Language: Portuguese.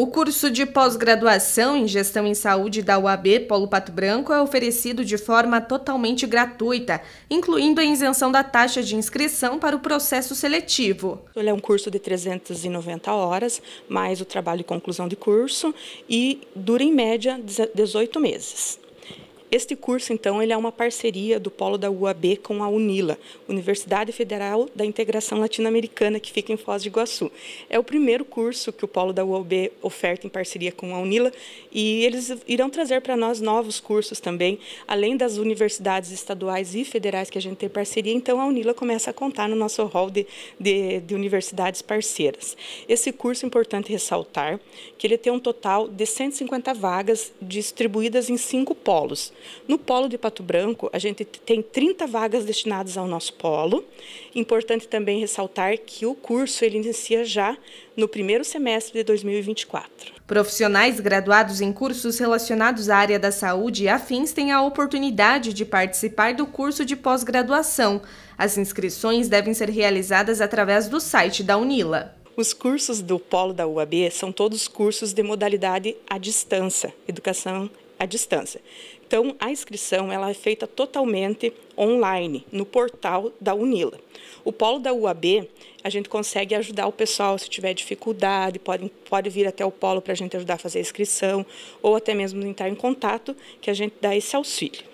O curso de pós-graduação em Gestão em Saúde da UAB Polo Pato Branco é oferecido de forma totalmente gratuita, incluindo a isenção da taxa de inscrição para o processo seletivo. Ele é um curso de 390 horas, mais o trabalho de conclusão de curso, e dura em média 18 meses. Este curso, então, ele é uma parceria do Polo da UAB com a UNILA, Universidade Federal da Integração Latino-Americana, que fica em Foz de Iguaçu. É o primeiro curso que o Polo da UAB oferta em parceria com a UNILA e eles irão trazer para nós novos cursos também, além das universidades estaduais e federais que a gente tem parceria, então a UNILA começa a contar no nosso rol de, de, de universidades parceiras. Esse curso, é importante ressaltar que ele tem um total de 150 vagas distribuídas em cinco polos. No polo de Pato Branco, a gente tem 30 vagas destinadas ao nosso polo. Importante também ressaltar que o curso ele inicia já no primeiro semestre de 2024. Profissionais graduados em cursos relacionados à área da saúde e afins têm a oportunidade de participar do curso de pós-graduação. As inscrições devem ser realizadas através do site da UNILA. Os cursos do Polo da UAB são todos cursos de modalidade à distância, educação à distância. Então, a inscrição ela é feita totalmente online, no portal da UNILA. O polo da UAB, a gente consegue ajudar o pessoal se tiver dificuldade, pode, pode vir até o polo para a gente ajudar a fazer a inscrição, ou até mesmo entrar em contato, que a gente dá esse auxílio.